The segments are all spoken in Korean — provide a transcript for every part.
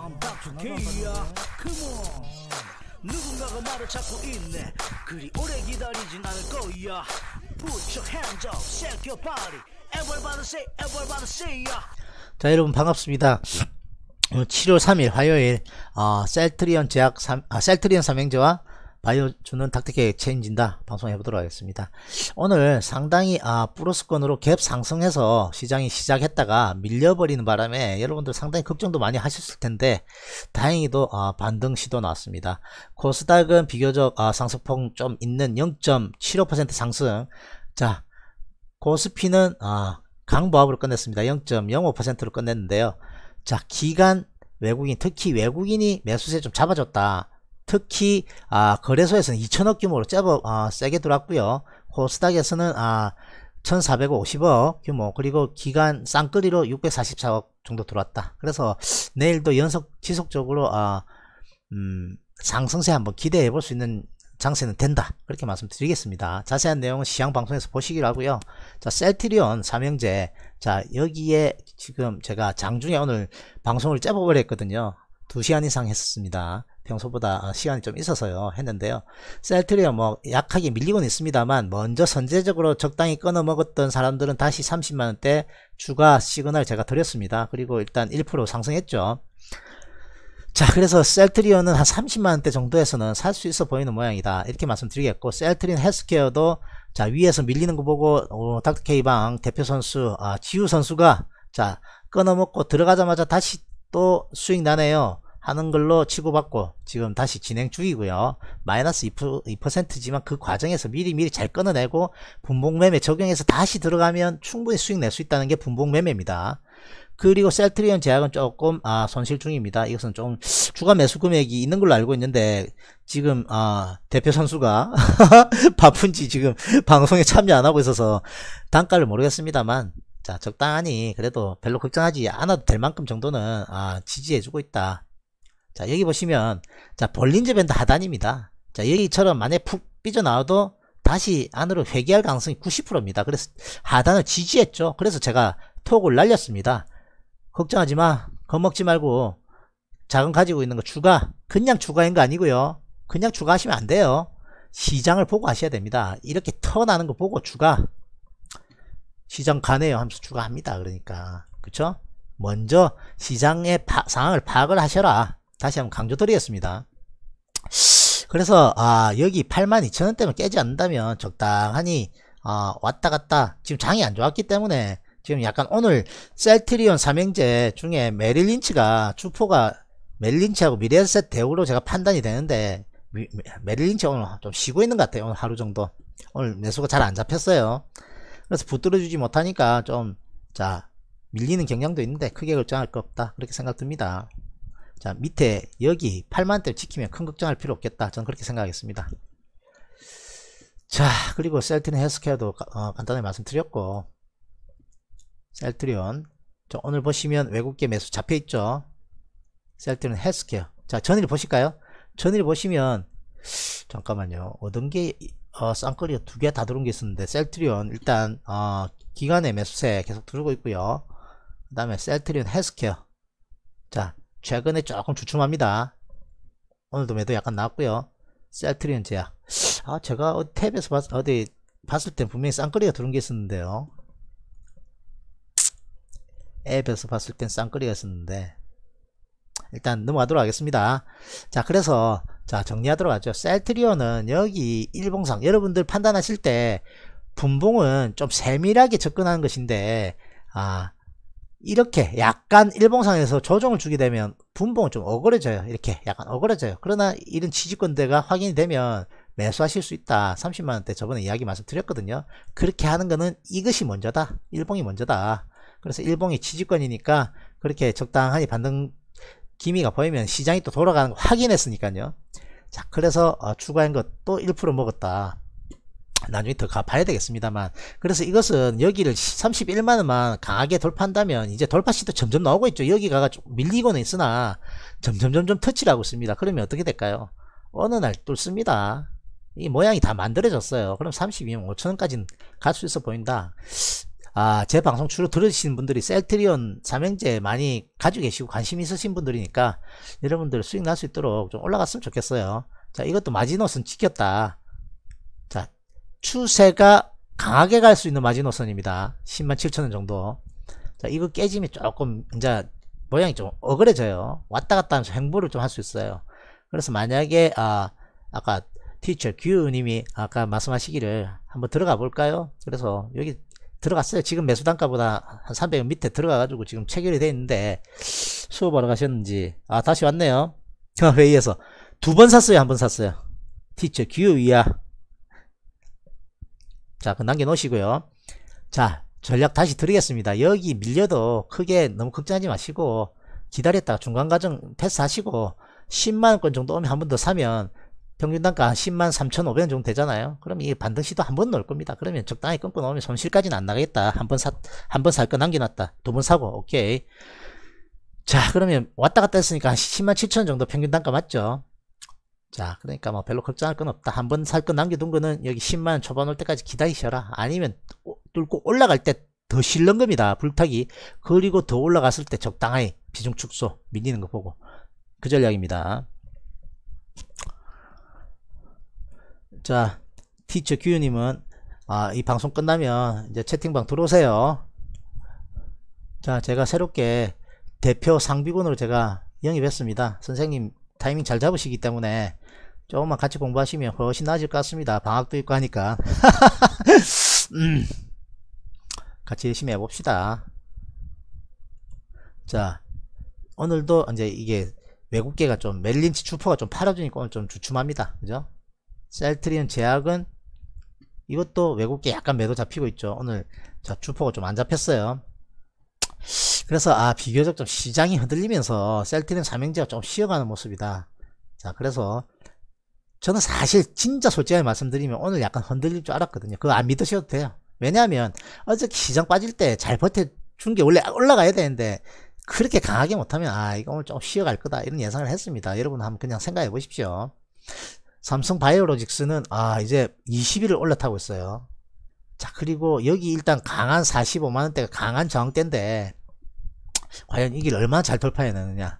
I'm back to Kia. Come on. 누군가가 말을 찾고 있네. 그리 오래 기다리진 않을 거야. Put your hands up, shake your body. Everybody say, everybody say, yeah. 자, 여러분 반갑습니다. 7월 3일 화요일 어, 셀트리온 제약 삼, 아, 셀트리온 삼행제와 바이오주는 닥터케 체인진다 방송 해보도록 하겠습니다 오늘 상당히 아 플러스권으로 갭 상승해서 시장이 시작했다가 밀려버리는 바람에 여러분들 상당히 걱정도 많이 하셨을 텐데 다행히도 아, 반등 시도 나왔습니다 코스닥은 비교적 아, 상승폭 좀 있는 0.75% 상승 자 코스피는 아, 강보합으로 끝냈습니다 0.05%로 끝냈는데요 자 기간 외국인 특히 외국인이 매수세 좀 잡아줬다 특히 아, 거래소에서는 2천억 규모로 짧아 아, 어, 세게 들어왔고요. 코스닥에서는 아, 1450억 규모 그리고 기간 쌍끌이로 644억 정도 들어왔다. 그래서 내일도 연속 지속적으로 아, 음, 상승세 한번 기대해 볼 수 있는 장세는 된다 그렇게 말씀드리겠습니다 자세한 내용은 시향 방송에서 보시기로 하고요 자 셀트리온 삼형제 자 여기에 지금 제가 장중에 오늘 방송을 째버버렸거든요 2시간 이상 했었습니다 평소보다 시간이 좀 있어서요 했는데요 셀트리온 뭐 약하게 밀리곤 있습니다만 먼저 선제적으로 적당히 끊어 먹었던 사람들은 다시 30만원대 추가 시그널 제가 드렸습니다 그리고 일단 1% 상승했죠 자 그래서 셀트리온은 한 30만원대 정도에서는 살 수 있어 보이는 모양이다 이렇게 말씀드리겠고 셀트리온 헬스케어도 자 위에서 밀리는 거 보고 오, 어, 닥터 이방 대표 선수 아, 지우 선수가 자 끊어먹고 들어가자마자 다시 또 수익 나네요 하는 걸로 치고받고 지금 다시 진행 중이고요 마이너스 2%, 지만 그 과정에서 미리미리 잘 끊어내고 분봉매매 적용해서 다시 들어가면 충분히 수익 낼 수 있다는 게 분봉매매입니다 그리고 셀트리온 제약은 조금 아, 손실 중입니다 이것은 좀 추가 매수 금액이 있는 걸로 알고 있는데 지금 아, 대표 선수가 바쁜지 지금 방송에 참여 안 하고 있어서 단가를 모르겠습니다만 자 적당하니 그래도 별로 걱정하지 않아도 될 만큼 정도는 아, 지지해주고 있다 자 여기 보시면 자 볼린저 밴드 하단입니다 자 여기처럼 만에 푹 삐져나와도 다시 안으로 회귀할 가능성이 90%입니다 그래서 하단을 지지했죠 그래서 제가 톡을 날렸습니다 걱정하지 마 겁먹지 말고 자금 가지고 있는 거 추가 그냥 추가인 거 아니고요 그냥 추가하시면 안 돼요 시장을 보고 하셔야 됩니다 이렇게 턴하는 거 보고 추가 시장 가네요 하면서 추가합니다 그러니까 그쵸 먼저 시장의 파, 상황을 파악을 하셔라 다시 한번 강조드리겠습니다. 그래서 아 여기 82,000원대면 깨지 않는다면 적당하니 아, 왔다 갔다 지금 장이 안 좋았기 때문에 지금 약간 오늘 셀트리온 삼행제 중에 메릴린치가 주포가 메릴린치하고 미래세 대우로 제가 판단이 되는데 메릴린치 오늘 좀 쉬고 있는 것 같아요 오늘 하루 정도 오늘 매수가 잘 안 잡혔어요 그래서 붙들어주지 못하니까 좀 자 밀리는 경향도 있는데 크게 결정할 거 없다 그렇게 생각 됩니다 자 밑에 여기 8만대를 지키면 큰 걱정할 필요 없겠다 저는 그렇게 생각하겠습니다 자 그리고 셀트리온 헬스케어도 어, 간단하게 말씀드렸고 셀트리온 자, 오늘 보시면 외국계 매수 잡혀있죠 셀트리온 헬스케어 자 전일 보실까요 전일 보시면 잠깐만요 어떤 게 어, 쌍끌리가두 개 다 들어온 게 있었는데 셀트리온 일단 어, 기간의 매수세 계속 들어오고 있고요 그 다음에 셀트리온 헬스케어 자 최근에 조금 주춤합니다. 오늘도 매도 약간 나왔고요. 셀트리온 제약. 아 제가 어디 탭에서 봤, 어디 봤을 때 분명히 쌍꺼리가 들은 게 있었는데요. 앱에서 봤을 땐쌍꺼리가 있었는데 일단 넘어가도록 하겠습니다. 자 그래서 자 정리하도록 하죠. 셀트리온은 여기 일봉상 여러분들 판단하실 때 분봉은 좀 세밀하게 접근하는 것인데 아 이렇게 약간 일봉상에서 조정을 주게 되면 분봉은 좀 어그러져요. 이렇게 약간 어그러져요. 그러나 이런 지지권대가 확인이 되면 매수하실 수 있다. 30만원대 저번에 이야기 말씀드렸거든요. 그렇게 하는 거는 이것이 먼저다. 일봉이 먼저다. 그래서 일봉이 지지권이니까 그렇게 적당하게 반등 기미가 보이면 시장이 또 돌아가는 거 확인했으니까요. 자, 그래서 어, 추가한 것도 1% 먹었다. 나중에 더 갚아야 되겠습니다만 그래서 이것은 여기를 31만원만 강하게 돌파한다면 이제 돌파 시도 점점 나오고 있죠 여기가 밀리고는 있으나 점점점점 터치를 하고 있습니다 그러면 어떻게 될까요 어느 날 뚫습니다 이 모양이 다 만들어졌어요 그럼 32만 5천원까지는 갈 수 있어 보인다 아 제 방송 주로 들으시는 분들이 셀트리온 삼형제 많이 가지고 계시고 관심 있으신 분들이니까 여러분들 수익 날 수 있도록 좀 올라갔으면 좋겠어요 자 이것도 마지노선 지켰다 추세가 강하게 갈 수 있는 마지노선입니다. 10만 7천원 정도. 자, 이거 깨지면 조금 이제 모양이 좀어그러져요 왔다 갔다 하면서 행보를 좀 할 수 있어요. 그래서 만약에 아, 아까 티처 규님이 아까 말씀하시기를 한번 들어가 볼까요? 그래서 여기 들어갔어요. 지금 매수 단가보다 한 300원 밑에 들어가가지고 지금 체결이 돼 있는데 수업하러 가셨는지 아 다시 왔네요. 회의에서 두 번 샀어요, 한 번 샀어요. 티처 규이야. 자, 그 남겨놓으시고요. 자, 전략 다시 드리겠습니다. 여기 밀려도 크게 너무 걱정하지 마시고 기다렸다가 중간 과정 패스하시고 10만원권 정도 오면 한 번 더 사면 평균 단가 10만 3,500원 정도 되잖아요. 그럼 이 반등 시도 한 번 넣을 겁니다. 그러면 적당히 끊고 나오면 손실까지는 안 나가겠다. 한 번 사, 한 번 살 거 남겨놨다. 두 번 사고, 오케이. 자, 그러면 왔다 갔다 했으니까 한 10만 7천원 정도 평균 단가 맞죠? 자 그러니까 뭐 별로 걱정할 건 없다 한 번 살 건 남겨둔 거는 여기 10만원 초반 올 때까지 기다리셔라 아니면 뚫고 올라갈 때 더 실렁겁니다 불타기 그리고 더 올라갔을 때 적당히 비중 축소 밀리는 거 보고 그 전략입니다 자 티처 규유님은 아, 이 방송 끝나면 이제 채팅방 들어오세요 자 제가 새롭게 대표 상비군으로 제가 영입했습니다 선생님 타이밍 잘 잡으시기 때문에 조금만 같이 공부하시면 훨씬 나아질 것 같습니다. 방학도 있고 하니까. 음. 같이 열심히 해봅시다. 자, 오늘도 이제 이게 외국계가 좀 멜린치 추포가좀 팔아주니까 오늘 좀 주춤합니다. 그죠? 셀트리온 제약은 이것도 외국계 약간 매도 잡히고 있죠. 오늘 자, 추퍼가 좀 안 잡혔어요. 그래서 아 비교적 좀 시장이 흔들리면서 셀트리온 삼형제가 좀 쉬어가는 모습이다. 자 그래서 저는 사실 진짜 솔직하게 말씀드리면 오늘 약간 흔들릴 줄 알았거든요. 그거 안 믿으셔도 돼요. 왜냐하면 어저께 시장 빠질 때 잘 버텨준 게 원래 올라가야 되는데 그렇게 강하게 못하면 아 이거 오늘 좀 쉬어갈 거다 이런 예상을 했습니다. 여러분 한번 그냥 생각해 보십시오. 삼성 바이오로직스는 아 이제 2 0위를 올라타고 있어요. 자 그리고 여기 일단 강한 45만원대가 강한 저항대인데 과연 이 길 얼마나 잘돌파해내느냐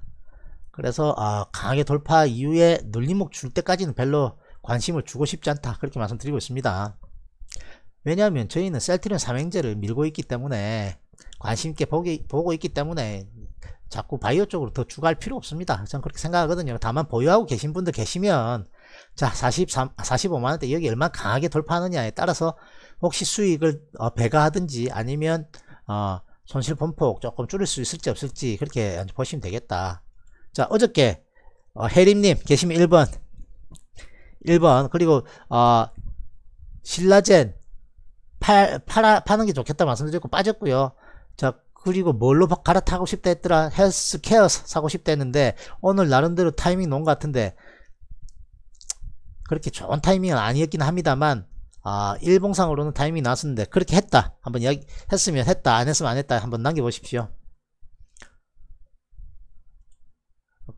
그래서 아, 강하게 돌파 이후에 눌림목 줄 때까지는 별로 관심을 주고 싶지 않다 그렇게 말씀드리고 있습니다 왜냐하면 저희는 셀트리온 삼행제를 밀고 있기 때문에 관심있게 보고 있기 때문에 자꾸 바이오 쪽으로 더 추가할 필요 없습니다 저는 그렇게 생각하거든요 다만 보유하고 계신 분들 계시면 자 43, 45만원대 여기 얼마나 강하게 돌파하느냐에 따라서 혹시 수익을 어, 배가하든지 아니면 어, 손실 분폭 조금 줄일 수 있을지 없을지 그렇게 보시면 되겠다 자 어저께 어, 해림님 계시면 1번 1번 그리고 어, 신라젠 팔, 팔아, 파는 게 좋겠다 말씀드렸고 빠졌고요 자 그리고 뭘로 갈아타고 싶다 했더라 헬스케어 사고 싶다 했는데 오늘 나름대로 타이밍 놓은 것 같은데 그렇게 좋은 타이밍은 아니었긴 합니다만 아 일봉상으로는 타이밍이 나왔었는데 그렇게 했다 한번 이야기 했으면 했다 안 했으면 안 했다 한번 남겨보십시오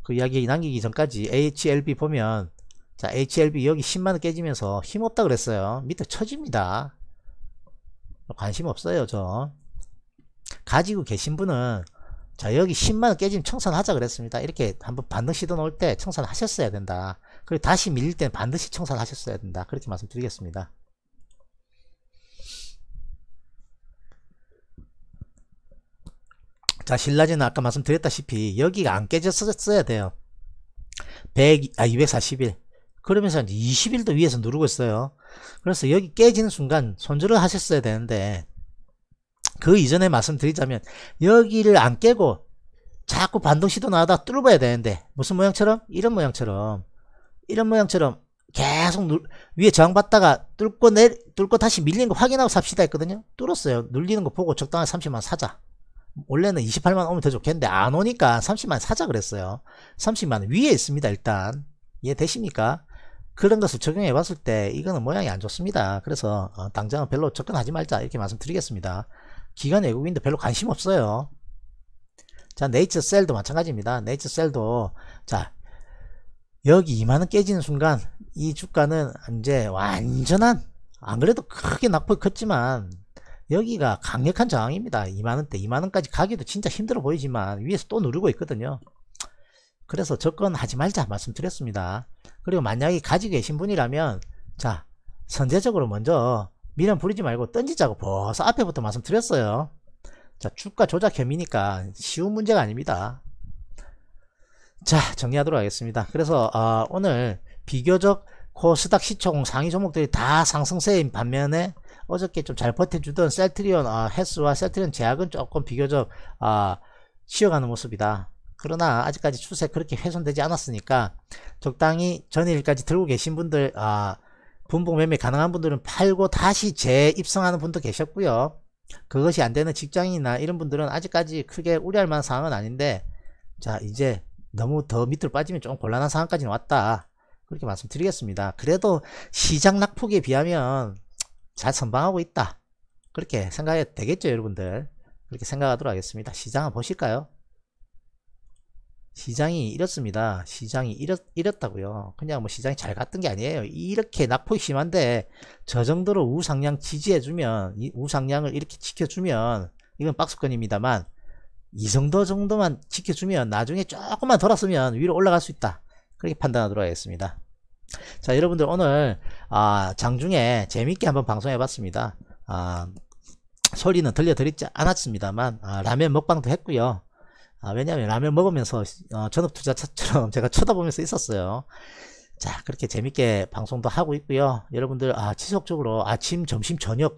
그 이야기 남기기 전까지 HLB 보면 자 HLB 여기 10만원 깨지면서 힘없다 그랬어요 밑에 처집니다 관심 없어요 저 가지고 계신 분은 자 여기 10만원 깨지면 청산하자 그랬습니다 이렇게 한번 반드 시도 넣을 때 청산하셨어야 된다 그리고 다시 밀릴 때는 반드시 청산하셨어야 된다 그렇게 말씀드리겠습니다 자 신라지는 아까 말씀드렸다시피 여기가 안 깨졌어야 돼요 100, 아2 4 0일 그러면서 20일도 위에서 누르고 있어요. 그래서 여기 깨지는 순간 손절을 하셨어야 되는데 그 이전에 말씀드리자면 여기를 안 깨고 자꾸 반동 시도 나다 뚫어봐야 되는데 무슨 모양처럼? 이런 모양처럼 이런 모양처럼 계속 눌, 위에 저항받다가 뚫고 내 뚫고 다시 밀리는 거 확인하고 삽시다 했거든요. 뚫었어요. 눌리는 거 보고 적당한 30만 사자. 원래는 28만 오면 더 좋겠는데 안 오니까 30만 사자 그랬어요 30만 위에 있습니다 일단 이해되십니까 그런 것을 적용해 봤을 때 이거는 모양이 안 좋습니다 그래서 어, 당장은 별로 접근하지 말자 이렇게 말씀드리겠습니다 기간 외국인도 별로 관심 없어요 자 네이처 셀도 마찬가지입니다 네이처 셀도 자 여기 2만원 깨지는 순간 이 주가는 이제 완전한 안 그래도 크게 낙폭이 컸지만 여기가 강력한 저항입니다 2만원대 2만원까지 가기도 진짜 힘들어 보이지만 위에서 또 누르고 있거든요 그래서 접근하지 말자 말씀드렸습니다 그리고 만약에 가지고 계신 분이라면 자 선제적으로 먼저 미련 부리지 말고 던지자고 벌써 앞에부터 말씀드렸어요 자 주가 조작 혐의니까 쉬운 문제가 아닙니다 자 정리하도록 하겠습니다 그래서 어, 오늘 비교적 코스닥 시총 상위 종목들이 다 상승세인 반면에 어저께 좀 잘 버텨주던 셀트리온 아, 해스와 셀트리온 제약은 조금 비교적 아, 쉬어가는 모습이다. 그러나 아직까지 추세 그렇게 훼손되지 않았으니까 적당히 전일까지 들고 계신 분들 아, 분봉 매매 가능한 분들은 팔고 다시 재입성하는 분도 계셨고요. 그것이 안 되는 직장인이나 이런 분들은 아직까지 크게 우려할 만한 상황은 아닌데 자 이제 너무 더 밑으로 빠지면 좀 곤란한 상황까지 왔다 그렇게 말씀드리겠습니다 그래도 시장 낙폭에 비하면 잘 선방하고 있다 그렇게 생각해도 되겠죠 여러분들 그렇게 생각하도록 하겠습니다 시장 한 보실까요 시장이 이렇습니다 시장이 이렇, 이렇다고요 그냥 뭐 시장이 잘 갔던 게 아니에요 이렇게 낙폭이 심한데 저 정도로 우상향 지지해주면 우상향을 이렇게 지켜주면 이건 박수권입니다만 이 정도 정도만 지켜주면 나중에 조금만 돌았으면 위로 올라갈 수 있다 그렇게 판단하도록 하겠습니다 자 여러분들 오늘 아, 장중에 재밌게 한번 방송해 봤습니다 아, 소리는 들려드리지 않았습니다만 아, 라면 먹방도 했고요 아, 왜냐하면 라면 먹으면서 어, 전업투자처럼 제가 쳐다보면서 있었어요 자 그렇게 재밌게 방송도 하고 있고요 여러분들 아, 지속적으로 아침 점심 저녁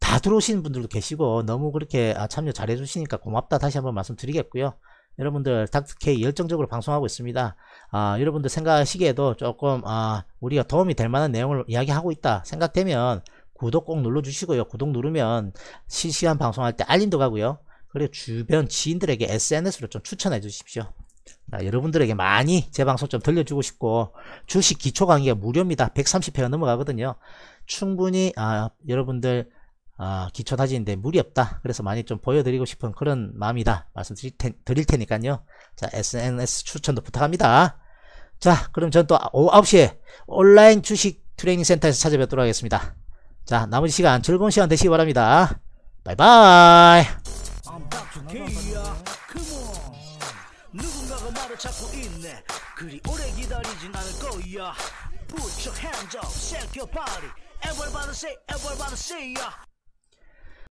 다 들어오시는 분들도 계시고 너무 그렇게 아, 참여 잘해주시니까 고맙다 다시 한번 말씀드리겠고요 여러분들 닥터K 열정적으로 방송하고 있습니다. 아, 여러분들 생각하시기에도 조금 아, 우리가 도움이 될 만한 내용을 이야기하고 있다 생각되면 구독 꼭 눌러주시고요. 구독 누르면 실시간 방송할 때 알림도 가고요. 그리고 주변 지인들에게 SNS로 좀 추천해 주십시오. 자, 여러분들에게 많이 제 방송 좀 들려주고 싶고 주식 기초 강의가 무료입니다. 130회가 넘어가거든요. 충분히 아, 여러분들 아, 기초다지인데 물이 없다. 그래서 많이 좀 보여드리고 싶은 그런 마음이다. 말씀드릴 테, 드릴 테니까요. 자, SNS 추천도 부탁합니다. 자, 그럼 전또 아, 오후 9시에 온라인 주식 트레이닝 센터에서 찾아뵙도록 하겠습니다. 자, 나머지 시간 즐거운 시간 되시기 바랍니다. 바이바이. 누군가가 말을 찾고 있네 그리 오래 기다리진 않을 거야 Put your hands up, shake your body Everybody say, everybody say yeah.